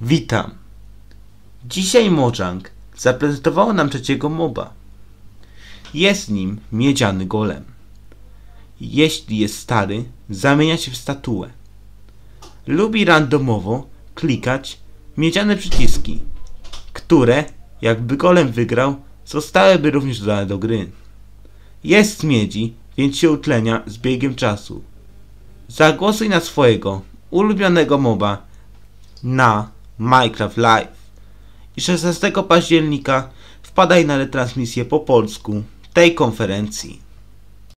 Witam. Dzisiaj Mojang zaprezentowała nam trzeciego moba. Jest nim miedziany golem. Jeśli jest stary, zamienia się w statuę. Lubi randomowo klikać miedziane przyciski, które, jakby golem wygrał, zostałyby również dodane do gry. Jest z miedzi, więc się utlenia z biegiem czasu. Zagłosuj na swojego ulubionego moba na Minecraft Live i 16 października wpadaj na retransmisję po polsku tej konferencji.